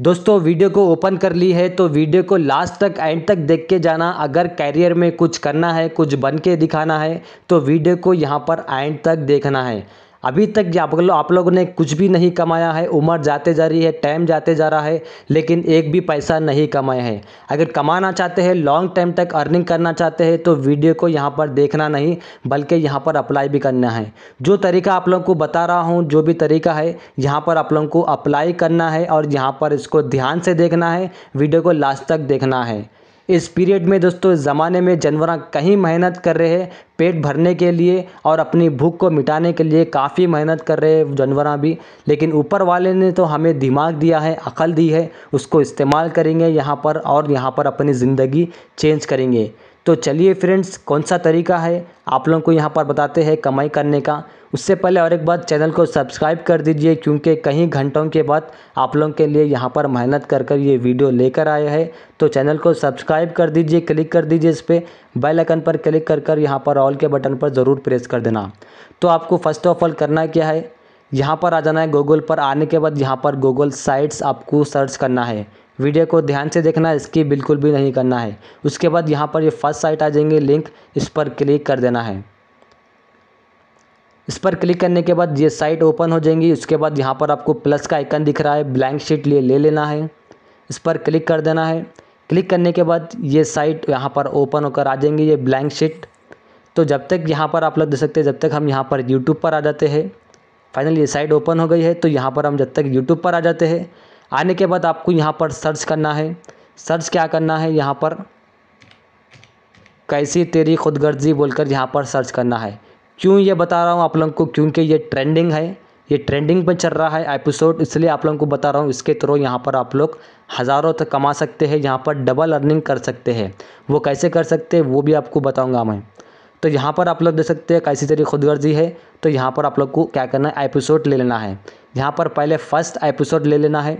दोस्तों वीडियो को ओपन कर ली है तो वीडियो को लास्ट तक एंड तक देख के जाना अगर कैरियर में कुछ करना है कुछ बन के दिखाना है तो वीडियो को यहाँ पर एंड तक देखना है अभी तक आप लोग आप लोगों ने कुछ भी नहीं कमाया है उम्र जाते जा रही है टाइम जाते जा रहा है लेकिन एक भी पैसा नहीं कमाया है अगर कमाना चाहते हैं लॉन्ग टाइम तक अर्निंग करना चाहते हैं तो वीडियो को यहाँ पर देखना नहीं बल्कि यहाँ पर अप्लाई भी करना है जो तरीका आप लोगों को बता रहा हूँ जो भी तरीका है यहाँ पर आप लोगों को अप्लाई करना है और यहाँ पर इसको ध्यान से देखना है वीडियो को लास्ट तक देखना है इस पीरियड में दोस्तों इस ज़माने में जानवर कहीं मेहनत कर रहे हैं पेट भरने के लिए और अपनी भूख को मिटाने के लिए काफ़ी मेहनत कर रहे हैं जानवर भी लेकिन ऊपर वाले ने तो हमें दिमाग दिया है अकल दी है उसको इस्तेमाल करेंगे यहाँ पर और यहाँ पर अपनी ज़िंदगी चेंज करेंगे तो चलिए फ्रेंड्स कौन सा तरीका है आप लोगों को यहाँ पर बताते हैं कमाई करने का उससे पहले और एक बात चैनल को सब्सक्राइब कर दीजिए क्योंकि कहीं घंटों के बाद आप लोगों के लिए यहाँ पर मेहनत कर कर ये वीडियो लेकर आए हैं तो चैनल को सब्सक्राइब कर दीजिए क्लिक कर दीजिए इस पर बेल आइकन पर क्लिक कर कर यहाँ पर ऑल के बटन पर ज़रूर प्रेस कर देना तो आपको फर्स्ट ऑफ ऑल करना क्या है यहाँ पर आ जाना है गूगल पर आने के बाद यहाँ पर गूगल साइट्स आपको सर्च करना है वीडियो को ध्यान से देखना इसकी बिल्कुल भी नहीं करना है उसके बाद यहाँ पर ये फर्स्ट साइट आ जाएंगे लिंक इस पर क्लिक कर देना है इस पर क्लिक करने के बाद ये साइट ओपन हो जाएंगी उसके बाद यहाँ पर आपको प्लस का आइकन दिख रहा है ब्लैंक शीट लिए ले लेना है इस पर क्लिक कर देना है क्लिक करने के बाद ये साइट यहाँ पर ओपन होकर आ जाएंगी ये ब्लैंक शीट तो जब तक यहाँ पर आप लोग देख सकते हैं जब तक हम यहाँ पर यूट्यूब पर आ जाते हैं फाइनली ये साइट ओपन हो गई है तो यहाँ पर हम जब तक यूट्यूब पर आ जाते हैं आने के बाद आपको यहाँ पर सर्च करना है सर्च क्या करना है यहाँ पर कैसी तेरी खुदगर्जी बोलकर यहाँ पर सर्च करना है क्यों ये बता रहा हूँ आप लोगों को क्योंकि ये ट्रेंडिंग है ये ट्रेंडिंग पर चल रहा है एपिसोड इसलिए आप लोगों को बता रहा हूँ इसके थ्रू यहाँ पर आप लोग हज़ारों तक कमा सकते हैं यहाँ पर डबल अर्निंग कर सकते हैं वो कैसे कर सकते हैं वो भी आपको बताऊँगा मैं तो यहाँ पर आप लोग देख सकते हैं कैसी तेरी खुदगर्जी है तो यहाँ पर आप लोग को क्या करना है एपिसोड ले लेना है यहाँ पर पहले फर्स्ट एपिसोड ले लेना है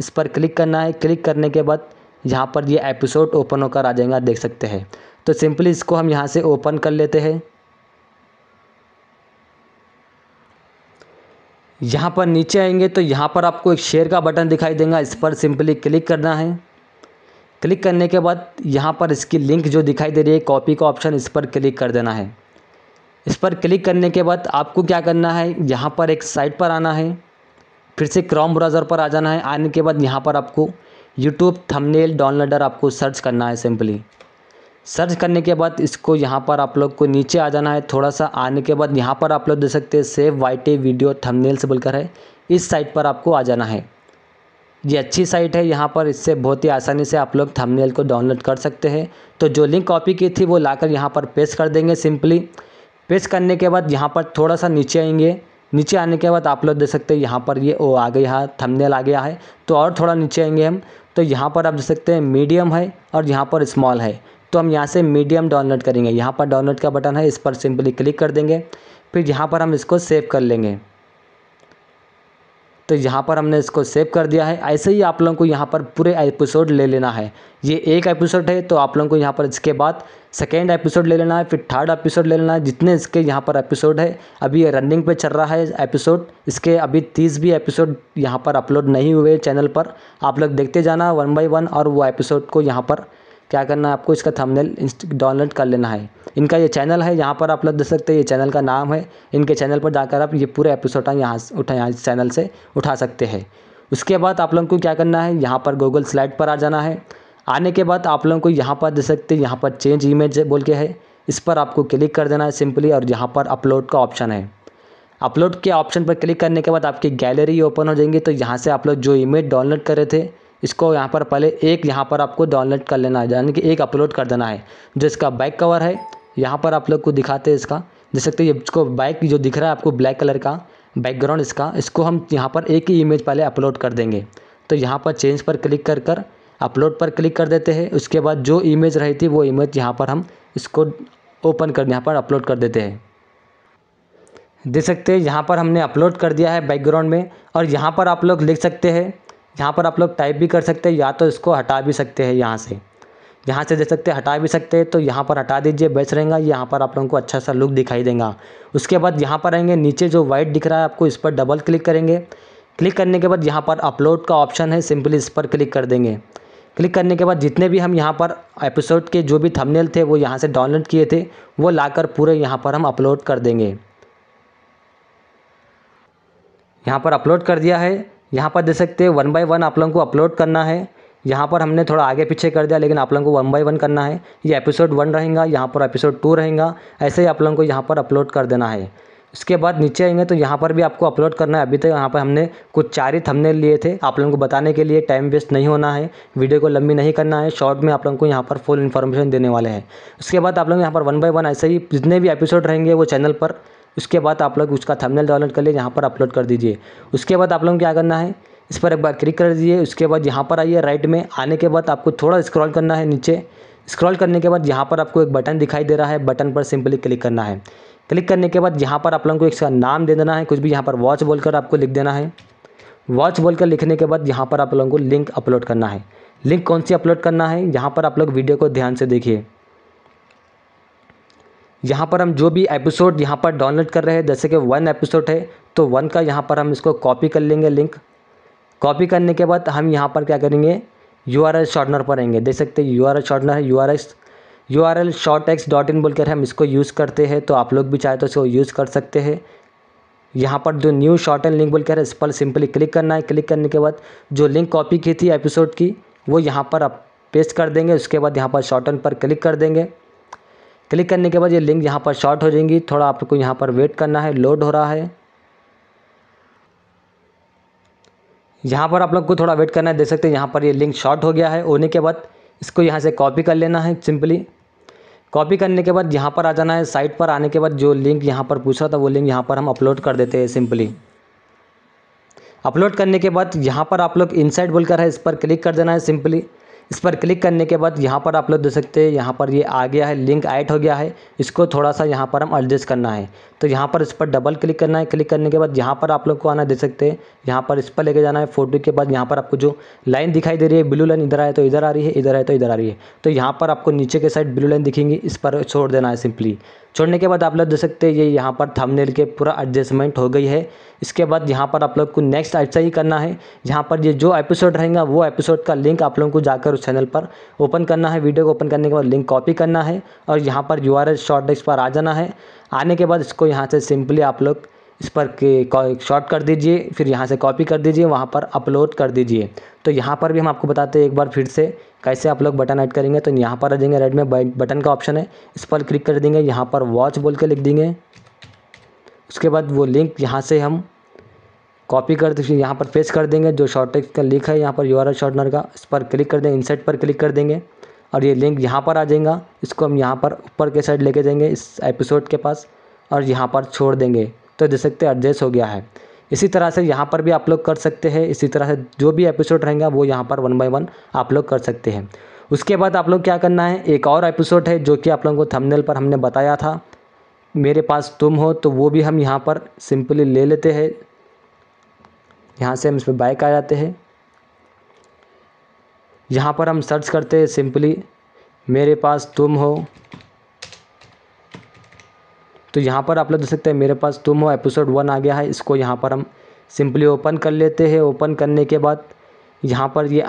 इस पर क्लिक करना है क्लिक करने के बाद यहाँ पर ये एपिसोड ओपन होकर आ जाएगा देख सकते हैं तो सिंपली इसको हम यहाँ से ओपन कर लेते हैं यहाँ पर नीचे आएंगे तो यहाँ पर आपको एक शेयर का बटन दिखाई देगा इस पर सिंपली क्लिक करना है क्लिक करने के बाद यहाँ पर इसकी लिंक जो दिखाई दे रही है कॉपी का ऑप्शन इस पर क्लिक कर देना है इस पर क्लिक करने के बाद आपको क्या करना है यहाँ पर एक साइट पर आना है फिर से क्रॉम ब्राउज़र पर आ जाना है आने के बाद यहाँ पर आपको यूट्यूब थंबनेल डाउनलोडर आपको सर्च करना है सिंपली सर्च करने के बाद इसको यहाँ पर आप लोग को नीचे आ जाना है थोड़ा सा आने के बाद यहाँ पर आप लोग देख सकते हैं सेव वाइटे वीडियो थंबनेल से बोलकर है इस साइट पर आपको आ जाना है ये अच्छी साइट है यहाँ पर इससे बहुत ही आसानी से आप लोग थंबनेल को डाउनलोड कर सकते हैं तो जो लिंक कॉपी की थी वो लाकर यहाँ पर पेस्ट कर देंगे सिंपली पेस्ट करने के बाद यहाँ पर थोड़ा सा नीचे आएंगे नीचे आने के बाद आप लोग देख सकते हैं यहाँ पर ये ओ आ गया है थंबनेल आ गया है तो और थोड़ा नीचे आएंगे हम तो यहाँ पर आप देख सकते हैं मीडियम है और यहाँ पर स्मॉल है तो हम यहाँ से मीडियम डाउनलोड करेंगे यहाँ पर डाउनलोड का बटन है इस पर सिंपली क्लिक कर देंगे फिर यहाँ पर हम इसको सेव कर लेंगे तो यहाँ पर हमने इसको सेव कर दिया है ऐसे ही आप लोगों को यहाँ पर पूरे एपिसोड ले लेना है ये एक एपिसोड है तो आप लोगों को यहाँ पर इसके बाद सेकेंड एपिसोड ले लेना है फिर थर्ड एपिसोड ले लेना है जितने इसके यहाँ पर एपिसोड है अभी ये रनिंग पे चल रहा है एपिसोड इसके अभी तीस भी एपिसोड यहाँ पर अपलोड नहीं हुए चैनल पर आप लोग देखते जाना वन बाई वन और वो एपिसोड को यहाँ पर क्या करना है आपको इसका थंबनेल डाउनलोड कर लेना है इनका ये चैनल है यहाँ पर आप लोग देख सकते हैं ये चैनल का नाम है इनके चैनल पर जाकर आप ये पूरा एपिसोड यहाँ से उठा यहाँ चैनल से उठा सकते हैं उसके बाद आप लोगों को क्या करना है यहाँ पर गूगल स्लाइड पर आ जाना है आने के बाद आप लोगों को यहाँ पर देख सकते हैं यहाँ पर चेंज इमेज बोल के है इस पर आपको क्लिक कर देना है सिंपली और यहाँ पर अपलोड का ऑप्शन है अपलोड के ऑप्शन पर क्लिक करने के बाद आपकी गैलरी ओपन हो जाएंगी तो यहाँ से आप लोग जो इमेज डाउनलोड कर रहे थे इसको यहाँ पर पहले एक यहाँ पर आपको डाउनलोड कर लेना है यानी कि एक अपलोड कर देना है जो इसका बैक कवर है यहाँ पर आप लोग को दिखाते हैं इसका देख सकते हैं इसको बाइक जो दिख रहा है आपको ब्लैक कलर का बैकग्राउंड इसका इसको हम यहाँ पर एक ही इमेज पहले अपलोड कर देंगे तो यहाँ पर चेंज पर क्लिक कर कर अपलोड पर क्लिक कर देते हैं उसके बाद जो इमेज रही थी वो इमेज यहाँ पर हम इसको ओपन कर यहाँ पर अपलोड कर देते हैं देख सकते हैं यहाँ पर हमने अपलोड कर दिया है बैकग्राउंड में और यहाँ पर आप लोग लिख सकते हैं यहाँ पर आप लोग टाइप भी कर सकते हैं या तो इसको हटा भी सकते हैं यहाँ से यहाँ से देख सकते हैं हटा भी सकते हैं तो यहाँ पर हटा दीजिए बेस्ट रहेगा यहाँ पर आप लोगों को अच्छा सा लुक दिखाई देगा उसके बाद यहाँ पर आएंगे नीचे जो वाइट दिख रहा है आपको इस पर डबल क्लिक करेंगे क्लिक करने के बाद यहाँ पर अपलोड का ऑप्शन है सिंपली इस पर क्लिक कर देंगे क्लिक करने के बाद जितने भी हम यहाँ पर एपिसोड के जो भी थंबनेल थे वो यहाँ से डाउनलोड किए थे वो लाकर पूरे यहाँ पर हम अपलोड कर देंगे यहाँ पर अपलोड कर दिया है यहाँ पर देख सकते हैं वन बाय वन आप लोगों को अपलोड करना है यहाँ पर हमने थोड़ा आगे पीछे कर दिया लेकिन आप लोगों को वन बाय वन करना है ये एपिसोड वन रहेगा यहाँ पर एपिसोड टू रहेगा ऐसे ही आप लोगों को यहाँ पर अपलोड कर देना है उसके बाद नीचे आएंगे तो यहाँ पर भी आपको अपलोड करना है अभी तक यहाँ पर हमने कुछ चार ही थमने लिए थे आप लोगों को बताने के लिए टाइम वेस्ट नहीं होना है वीडियो को लंबी नहीं करना है शॉर्ट में आप लोगों को यहाँ पर फुल इन्फॉर्मेशन देने वाले हैं उसके बाद आप लोग यहाँ पर वन बाय वन ऐसे ही जितने भी एपिसोड रहेंगे वो चैनल पर उसके बाद आप लोग उसका थंबनेल डाउनलोड कर लिए यहाँ पर अपलोड कर दीजिए उसके बाद आप लोगों को क्या करना है इस पर एक बार क्लिक कर दीजिए उसके बाद यहाँ पर आइए राइट में आने के बाद आपको थोड़ा स्क्रॉल करना है नीचे स्क्रॉल करने के बाद यहाँ पर आपको एक बटन दिखाई दे रहा है बटन पर सिंपली क्लिक करना है क्लिक करने के बाद यहाँ पर आप लोगों को इसका नाम दे देना है कुछ भी यहाँ पर वॉच बोलकर आपको लिख देना है वॉच बोलकर लिखने के बाद यहाँ पर आप लोगों को लिंक अपलोड करना है लिंक कौन सी अपलोड करना है यहाँ पर आप लोग वीडियो को ध्यान से देखिए यहाँ पर हम जो भी एपिसोड यहाँ पर डाउनलोड कर रहे हैं जैसे कि वन एपिसोड है तो वन का यहाँ पर हम इसको कॉपी कर लेंगे लिंक कॉपी करने के बाद हम यहाँ पर क्या करेंगे यू आर एल शॉर्टनर पर आएंगे देख सकते हैं यू आर एल शॉर्टनर है U R S U R L short X dot in बोलकर हम इसको यूज़ करते हैं तो आप लोग भी चाहे तो इसको यूज़ कर सकते हैं यहाँ पर जो न्यू शॉर्ट एंड लिंक बोलकर है इस पर सिंपली क्लिक करना है क्लिक करने के बाद जो लिंक कॉपी की थी एपिसोड की वो यहाँ पर आप पेस्ट कर देंगे उसके बाद यहाँ पर शॉर्ट एंड पर क्लिक कर देंगे क्लिक करने के बाद ये लिंक यहाँ पर शॉर्ट हो जाएंगी थोड़ा आपको यहाँ पर वेट करना है लोड हो रहा है यहाँ पर आप लोग को थोड़ा वेट करना है देख सकते हैं यहाँ पर ये लिंक शॉर्ट हो गया है होने के बाद इसको यहाँ से कॉपी कर लेना है सिंपली कॉपी करने के बाद यहाँ पर आ जाना है साइट पर आने के बाद जो लिंक यहाँ पर पूछ रहा था वो लिंक यहाँ पर हम अपलोड कर देते हैं सिंपली अपलोड करने के बाद यहाँ पर आप लोग इनसाइट बोलकर है इस पर क्लिक कर देना है सिंपली इस पर क्लिक करने के बाद यहाँ पर आप लोग देख सकते हैं यहाँ पर ये आ गया है लिंक ऐड हो गया है इसको थोड़ा सा यहाँ पर हम एडजस्ट करना है तो यहाँ पर इस पर डबल क्लिक करना है क्लिक करने के बाद यहाँ पर आप लोग को आना देख सकते हैं यहाँ पर इस पर लेके जाना है फोटो के बाद यहाँ पर आपको जो लाइन दिखाई दे रही है ब्लू लाइन इधर आए तो इधर आ रही है इधर आए तो इधर आ रही है तो यहाँ पर आपको नीचे के साइड ब्लू लाइन दिखेंगी इस पर छोड़ देना है सिंपली छोड़ने के बाद आप लोग देख सकते हैं ये यहाँ पर थंबनेल के पूरा एडजस्टमेंट हो गई है इसके बाद यहाँ पर आप लोग को नेक्स्ट ऐसा ही करना है यहाँ पर ये जो एपिसोड रहेगा वो एपिसोड का लिंक आप लोगों को जाकर उस चैनल पर ओपन करना है वीडियो को ओपन करने के बाद लिंक कॉपी करना है और यहाँ पर यू आर शॉर्ट पर आ जाना है आने के बाद इसको यहाँ से सिंपली आप लोग इस पर के शॉर्ट कर दीजिए फिर यहाँ से कॉपी कर दीजिए वहाँ पर अपलोड कर दीजिए तो यहाँ पर भी हम आपको बताते हैं एक बार फिर से कैसे आप लोग बटन ऐड करेंगे तो यहाँ पर आ जाएंगे रेड में बटन का ऑप्शन है इस पर क्लिक कर देंगे यहाँ पर वॉच बोल के लिख देंगे उसके बाद वो लिंक यहाँ से हम कॉपी कर दीजिए यहाँ पर पेस्ट कर देंगे जो शॉर्ट का लिंक है यहाँ पर यू आर शॉर्टनर का इस पर क्लिक कर देंगे इनसेट पर क्लिक कर देंगे और ये लिंक यहाँ पर आ जाएगा इसको हम यहाँ पर ऊपर के साइड लेके जाएंगे इस एपिसोड के पास और यहाँ पर छोड़ देंगे तो देख सकते हैं एडजस्ट हो गया है इसी तरह से यहाँ पर भी आप लोग कर सकते हैं इसी तरह से जो भी एपिसोड रहेगा वो यहाँ पर वन बाई वन आप लोग कर सकते हैं उसके बाद आप लोग क्या करना है एक और एपिसोड है जो कि आप लोगों को थंबनेल पर हमने बताया था मेरे पास तुम हो तो वो भी हम यहाँ पर सिंपली ले लेते हैं यहाँ से हम इस पर बाइक आ जाते हैं यहाँ पर हम सर्च करते हैं सिंपली मेरे पास तुम हो तो यहाँ पर आप लोग देख सकते हैं मेरे पास तुम हो एपिसोड वन आ गया है इसको यहाँ पर हम सिंपली ओपन कर लेते हैं ओपन करने के बाद यहाँ पर ये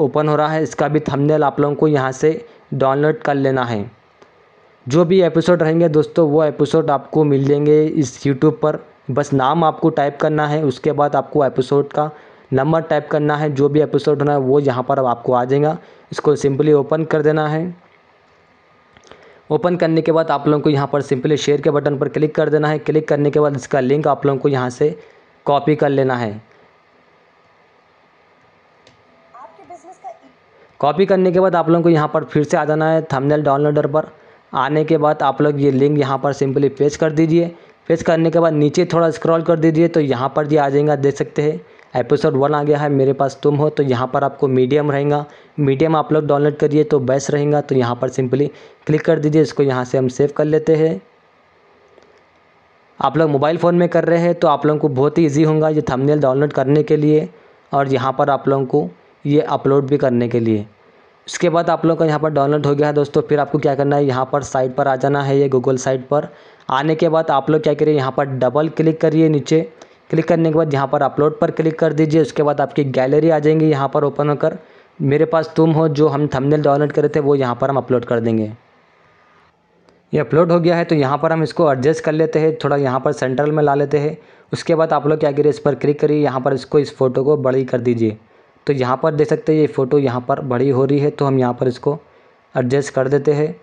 ओपन हो रहा है इसका भी थंबनेल आप लोगों को यहाँ से डाउनलोड कर लेना है जो भी एपिसोड रहेंगे दोस्तों वो एपिसोड आपको मिल जाएंगे इस यूट्यूब पर बस नाम आपको टाइप करना है उसके बाद आपको एपिसोड का नंबर टाइप करना है जो भी एपिसोड होना है वो यहाँ पर आपको आ जाएगा इसको सिंपली ओपन कर देना है ओपन करने के बाद आप लोगों को यहाँ पर सिंपली शेयर के बटन पर क्लिक कर देना है क्लिक करने के बाद इसका लिंक आप लोगों को यहाँ से कॉपी कर लेना है कॉपी करने के बाद आप लोगों को यहाँ पर फिर से आ जाना है थंबनेल डाउनलोडर पर आने के बाद आप लोग ये लिंक यहाँ पर सिंपली पेस्ट कर दीजिए पेस्ट करने के बाद नीचे थोड़ा स्क्रॉल कर दीजिए तो यहाँ पर भी आ जाएगा देख सकते हैं एपिसोड वन आ गया है मेरे पास तुम हो तो यहाँ पर आपको मीडियम रहेगा मीडियम आप लोग डाउनलोड करिए तो बेस्ट रहेगा तो यहाँ पर सिंपली क्लिक कर दीजिए इसको यहाँ से हम सेव कर लेते हैं आप लोग मोबाइल फ़ोन में कर रहे हैं तो आप लोगों को बहुत ही ईजी होगा ये थंबनेल डाउनलोड करने के लिए और यहाँ पर आप लोगों को ये अपलोड भी करने के लिए उसके बाद आप लोग का यहाँ पर डाउनलोड हो गया है दोस्तों फिर आपको क्या करना है यहाँ पर साइट पर आ जाना है ये गूगल साइट पर आने के बाद आप लोग क्या करिए यहाँ पर डबल क्लिक करिए नीचे क्लिक करने के बाद यहाँ पर अपलोड पर क्लिक कर दीजिए उसके बाद आपकी गैलरी आ जाएंगी यहाँ पर ओपन होकर मेरे पास तुम हो जो हम थंबनेल डाउनलोड करे थे वो यहाँ पर हम अपलोड कर देंगे ये अपलोड हो गया है तो यहाँ पर हम इसको एडजस्ट कर लेते हैं थोड़ा यहाँ पर सेंट्रल में ला लेते हैं उसके बाद आप लोग क्या करिए इस पर क्लिक करिए यहाँ पर इसको इस फोटो को बड़ी कर दीजिए तो यहाँ पर देख सकते हैं ये फ़ोटो यहाँ पर बड़ी हो रही है तो हम यहाँ पर इसको एडजस्ट कर देते हैं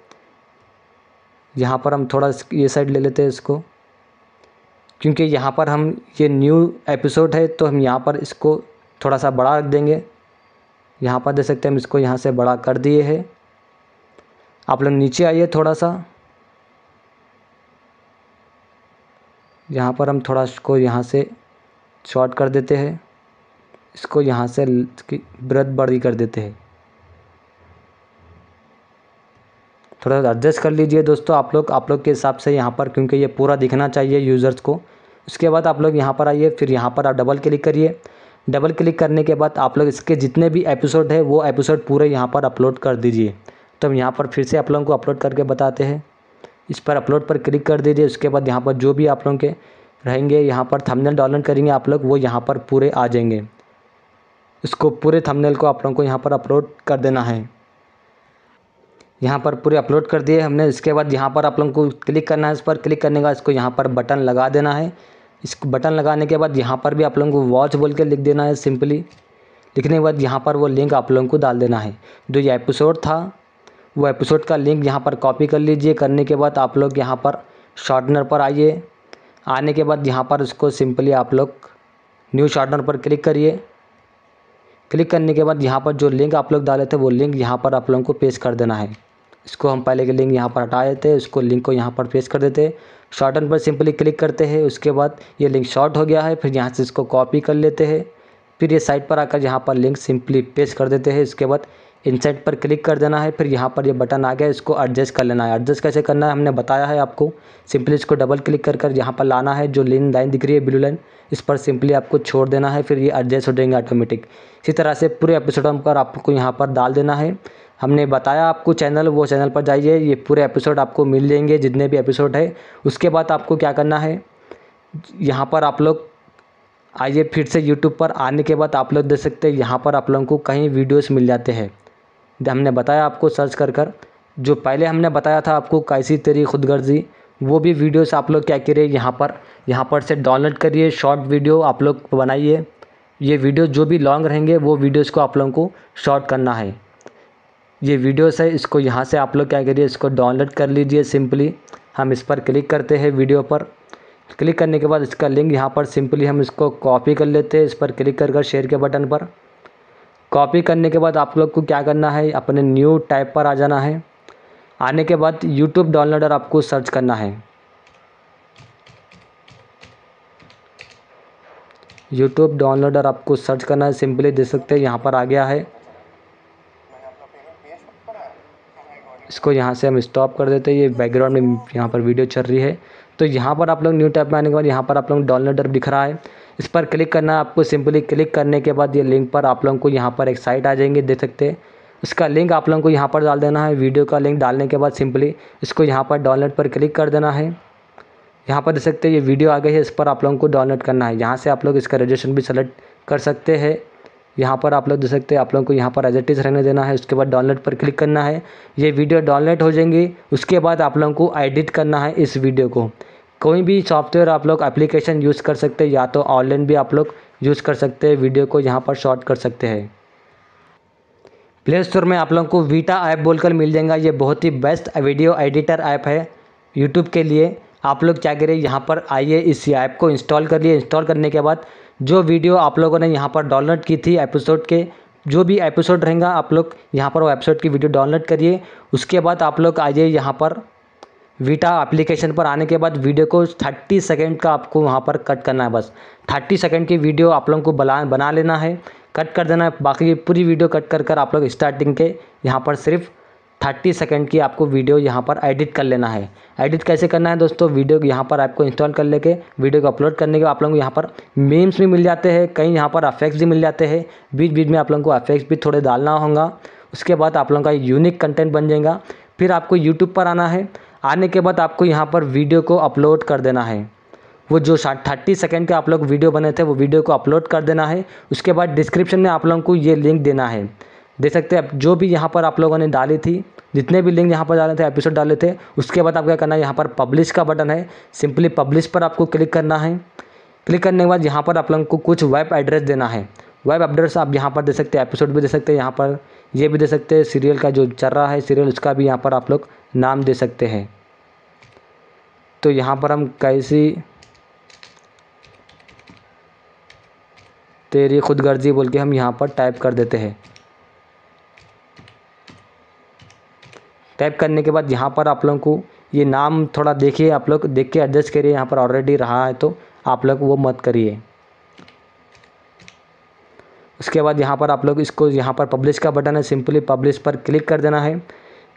यहाँ पर हम थोड़ा ये साइड ले लेते हैं इसको क्योंकि यहाँ पर हम ये न्यू एपिसोड है तो हम यहाँ पर इसको थोड़ा सा बड़ा रख देंगे यहाँ पर देख सकते हैं हम इसको यहाँ से बड़ा कर दिए है आप लोग नीचे आइए थोड़ा सा यहाँ पर हम थोड़ा इसको यहाँ से शॉर्ट कर देते हैं इसको यहाँ से ब्रथ बड़ी कर देते हैं थोड़ा सा एडजस्ट कर लीजिए दोस्तों आप लोग आप लोग के हिसाब से यहाँ पर क्योंकि ये पूरा दिखना चाहिए यूज़र्स को उसके बाद आप लोग यहाँ पर आइए फिर यहाँ पर आप डबल क्लिक करिए डबल क्लिक करने के बाद आप लोग इसके जितने भी एपिसोड है वो एपिसोड पूरे यहाँ पर अपलोड कर दीजिए तो हम यहाँ पर फिर से आप लोगों को अपलोड करके बताते हैं इस पर अपलोड पर क्लिक कर दीजिए उसके बाद यहाँ पर जो भी आप लोगों के रहेंगे यहाँ पर थंबनेल डाउनलोड करेंगे आप लोग वो यहाँ पर पूरे आ जाएंगे इसको पूरे थंबनेल को आप लोगों को यहाँ पर अपलोड कर देना है यहाँ पर पूरे अपलोड कर दिए हमने इसके बाद यहाँ पर आप लोगों को क्लिक करना है इस पर क्लिक करने का इसको यहाँ पर बटन लगा देना है इस बटन लगाने के बाद यहाँ पर भी आप लोगों को वॉच बोल के लिख देना है सिंपली लिखने के बाद यहाँ पर वो लिंक आप लोगों को डाल देना है जो ये एपिसोड था वो एपिसोड का लिंक यहाँ पर कॉपी कर लीजिए करने के बाद आप लोग यहाँ पर शॉर्टनर पर आइए आने के बाद यहाँ पर उसको सिंपली आप लोग न्यू शॉर्टनर पर क्लिक करिए क्लिक करने के बाद यहाँ पर जो लिंक आप लोग डाले थे वो लिंक यहाँ पर आप लोगों को पेश कर देना है इसको हम पहले के लिंक यहाँ पर हटा देते हैं उसको लिंक को यहाँ पर पेश कर देते हैं शॉर्टन पर सिंपली क्लिक करते हैं उसके बाद ये लिंक शॉर्ट हो गया है फिर यहाँ से इसको कॉपी कर लेते हैं फिर ये साइट पर आकर यहाँ पर लिंक सिंपली पेश कर देते हैं इसके बाद इनसेट पर क्लिक कर देना है फिर यहाँ पर ये यह बटन आ गया इसको एडजस्ट कर लेना है एडजस्ट कैसे करना है हमने बताया है आपको सिंपली इसको डबल क्लिक कर कर यहाँ पर लाना है जो लेन लाइन दिख रही है ब्लू लाइन इस पर सिंपली आपको छोड़ देना है फिर ये एडजस्ट हो जाएंगे ऑटोमेटिक इसी तरह से पूरे एपिसोड हम पर आपको यहाँ पर डाल देना है हमने बताया आपको चैनल वो चैनल पर जाइए ये पूरे एपिसोड आपको मिल जाएंगे जितने भी एपिसोड है उसके बाद आपको क्या करना है यहाँ पर आप लोग आइए फिर से यूट्यूब पर आने के बाद आप लोग देख सकते हैं यहाँ पर आप लोगों को कहीं वीडियोस मिल जाते हैं हमने बताया आपको सर्च कर कर जो पहले हमने बताया था आपको कैसी तेरी खुदगर्जी वो भी वीडियोस आप लोग क्या करिए यहाँ पर यहाँ पर से डाउनलोड करिए शॉर्ट वीडियो आप लोग बनाइए ये वीडियो जो भी लॉन्ग रहेंगे वो वीडियोस को आप लोगों को शॉर्ट करना है ये वीडियोस है इसको यहाँ से आप लोग क्या करिए इसको डाउनलोड कर लीजिए सिंपली हम इस पर क्लिक करते हैं वीडियो पर क्लिक करने के बाद इसका लिंक यहाँ पर सिंपली हम इसको कॉपी कर लेते हैं इस पर क्लिक कर कर शेयर के बटन पर कॉपी करने के बाद आप लोग को क्या करना है अपने न्यू टाइप पर आ जाना है आने के बाद यूट्यूब डाउनलोडर आपको सर्च करना है यूट्यूब डाउनलोडर आपको सर्च करना है सिंपली देख सकते हैं यहाँ पर आ गया है इसको यहाँ से हम स्टॉप कर देते हैं ये बैकग्राउंड में यहाँ पर वीडियो चल रही है तो यहाँ पर आप लोग न्यू टाइप में आने के बाद यहाँ पर आप लोग डाउनलोडर दिख रहा है इस पर क्लिक करना आपको सिंपली क्लिक करने के बाद ये लिंक पर आप लोगों को यहाँ पर एक साइट आ जाएंगे देख सकते हैं इसका लिंक आप लोगों को यहाँ पर डाल देना है वीडियो का लिंक डालने के बाद सिंपली इसको यहाँ पर डाउनलोड पर क्लिक कर देना है यहाँ पर देख सकते हैं ये वीडियो आ गई है इस पर आप लोगों को डाउनलोड करना है यहाँ से आप लोग इसका रजिस्ट्रेशन भी सेलेक्ट कर सकते हैं यहाँ पर आप लोग देख सकते हैं आप लोगों को यहाँ पर एज रहने देना है उसके बाद डाउनलोड पर क्लिक करना है ये वीडियो डाउनलोड हो जाएंगी उसके बाद आप लोगों को एडिट करना है इस वीडियो को कोई भी सॉफ्टवेयर आप लोग एप्लीकेशन यूज़ कर सकते हैं या तो ऑनलाइन भी आप लोग यूज़ कर सकते हैं वीडियो को यहाँ पर शॉर्ट कर सकते हैं प्ले स्टोर में आप लोगों को वीटा ऐप बोलकर मिल जाएगा ये बहुत ही बेस्ट वीडियो एडिटर ऐप है यूट्यूब के लिए आप लोग क्या करें यहाँ पर आइए इस ऐप को इंस्टॉल कर लिए इंस्टॉल करने के बाद जो वीडियो आप लोगों ने यहाँ पर डाउनलोड की थी एपिसोड के जो भी एपिसोड रहेगा आप लोग यहाँ पर वेबसाइट की वीडियो डाउनलोड करिए उसके बाद आप लोग आइए यहाँ पर वीटा एप्लीकेशन पर आने के बाद वीडियो को थर्टी सेकेंड का आपको वहाँ पर कट करना है बस थर्टी सेकेंड की वीडियो आप लोगों को बना बना लेना है कट कर देना है बाकी पूरी वीडियो कट कर कर आप लोग स्टार्टिंग के यहाँ पर सिर्फ थर्टी सेकेंड की आपको वीडियो यहाँ पर एडिट कर लेना है एडिट कैसे करना है दोस्तों वीडियो यहाँ पर आपको इंस्टॉल कर लेके वीडियो को अपलोड करने के आप लोगों को यहाँ पर मीम्स भी मिल जाते हैं कहीं यहाँ पर अफेक्ट्स भी मिल जाते हैं बीच बीच में आप लोगों को अफेक्ट्स भी थोड़े डालना होगा उसके बाद आप लोगों का यूनिक कंटेंट बन जाएगा फिर आपको यूट्यूब पर आना है आने के बाद आपको यहाँ पर वीडियो को अपलोड कर देना है वो जो थर्टी सेकेंड के आप लोग वीडियो बने थे वो वीडियो को अपलोड कर देना है उसके बाद डिस्क्रिप्शन में आप लोगों को ये लिंक देना है देख सकते हैं जो भी यहाँ पर आप लोगों ने डाली थी जितने भी लिंक यहाँ पर डाले थे एपिसोड डाले थे उसके बाद आप क्या करना है यहाँ पर पब्लिश का बटन है सिंपली पब्लिश पर आपको क्लिक करना है क्लिक करने के बाद यहाँ पर आप लोगों को कुछ वेब एड्रेस देना है वेब एड्रेस आप यहाँ पर दे सकते हैं एपिसोड भी दे सकते हैं यहाँ पर ये भी दे सकते हैं सीरियल का जो चल रहा है सीरियल उसका भी यहाँ पर आप लोग नाम दे सकते हैं तो यहाँ पर हम कैसी तेरी खुद गर्जी बोल के हम यहाँ पर टाइप कर देते हैं टाइप करने के बाद यहाँ पर आप लोगों को ये नाम थोड़ा देखिए आप लोग देख के एडजस्ट करिए यहाँ पर ऑलरेडी रहा है तो आप लोग वो मत करिए उसके बाद यहाँ पर आप लोग इसको यहाँ पर पब्लिश का बटन है सिंपली पब्लिश पर क्लिक कर देना है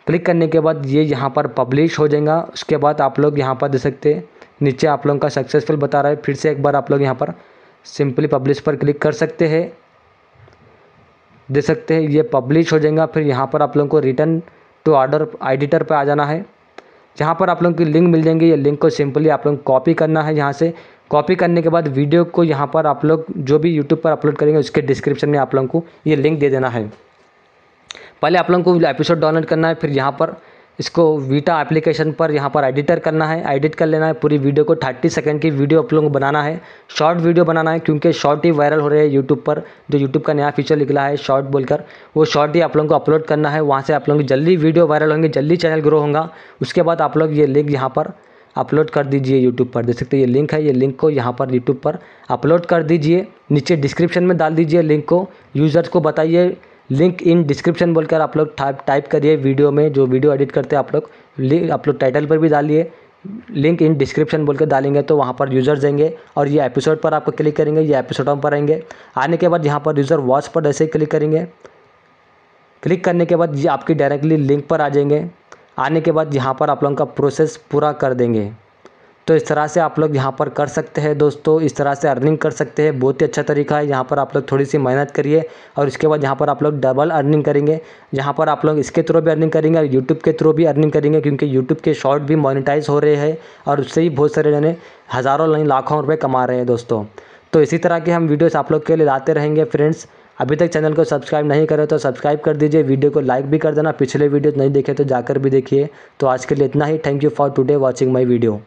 क्लिक करने के बाद ये यहाँ पर पब्लिश हो जाएगा उसके बाद आप लोग यहाँ पर दे सकते हैं नीचे आप लोगों का सक्सेसफुल बता रहा है फिर से एक बार आप लोग यहाँ पर सिंपली पब्लिश पर क्लिक कर सकते हैं दे सकते हैं ये पब्लिश हो जाएगा फिर यहाँ पर आप लोगों को रिटर्न टू ऑर्डर एडिटर पर आ जाना है जहाँ पर आप लोगों की लिंक मिल जाएंगे ये लिंक को सिंपली आप लोग कॉपी करना है यहाँ से कॉपी करने के बाद वीडियो को यहाँ पर आप लोग जो भी यूट्यूब पर अपलोड करेंगे उसके डिस्क्रिप्शन में आप लोगों को ये लिंक दे देना है पहले आप लोगों को एपिसोड डाउनलोड करना है फिर यहाँ पर इसको वीटा एप्लीकेशन पर यहाँ पर एडिटर करना है एडिट कर लेना है पूरी वीडियो को थर्टी सेकेंड की वीडियो आप लोगों को बनाना है शॉर्ट वीडियो बनाना है क्योंकि शॉर्ट ही वायरल हो रहे हैं यूट्यूब पर जो यूट्यूब का नया फीचर निकला है शॉर्ट बोलकर वो शॉर्ट ही आप लोगों को अपलोड करना है वहाँ से आप लोग जल्दी वीडियो वायरल होंगे जल्दी चैनल ग्रो होगा उसके बाद आप लोग ये लिंक यहाँ पर अपलोड कर दीजिए यूट्यूब पर देख सकते ये लिंक है ये लिंक को यहाँ पर यूट्यूब पर अपलोड कर दीजिए नीचे डिस्क्रिप्शन में डाल दीजिए लिंक को यूज़र्स को बताइए लिंक इन डिस्क्रिप्शन बोलकर आप लोग टाइप टाइप करिए वीडियो में जो वीडियो एडिट करते हैं आप लोग आप लोग टाइटल पर भी डालिए लिंक इन डिस्क्रिप्शन बोल कर डालेंगे तो वहाँ पर यूज़र जाएंगे और ये एपिसोड पर आपको क्लिक करेंगे ये एपिसोड पर आएंगे आने के बाद यहाँ पर यूज़र वॉच पर जैसे ही क्लिक करेंगे क्लिक करने के बाद ये आपकी डायरेक्टली लिंक पर आ जाएंगे आने के बाद यहाँ पर आप लोगों का प्रोसेस पूरा कर देंगे तो इस तरह से आप लोग यहाँ पर कर सकते हैं दोस्तों इस तरह से अर्निंग कर सकते हैं बहुत ही अच्छा तरीका है यहाँ पर आप लोग थोड़ी सी मेहनत करिए और इसके बाद यहाँ पर आप लोग डबल अर्निंग करेंगे यहाँ पर आप लोग इसके थ्रू भी अर्निंग करेंगे और यूट्यूब के थ्रू भी अर्निंग करेंगे क्योंकि यूट्यूब के शॉर्ट भी मोनिटाइज हो रहे हैं और उससे ही बहुत सारे जने हज़ारों नहीं लाखों रुपये कमा रहे हैं दोस्तों तो इसी तरह के हम वीडियोस आप लोग के लिए लाते रहेंगे फ्रेंड्स अभी तक चैनल को सब्सक्राइब नहीं करे तो सब्सक्राइब कर दीजिए वीडियो को लाइक भी कर देना पिछले वीडियो नहीं देखे तो जाकर भी देखिए तो आज के लिए इतना ही thank you for today watching my video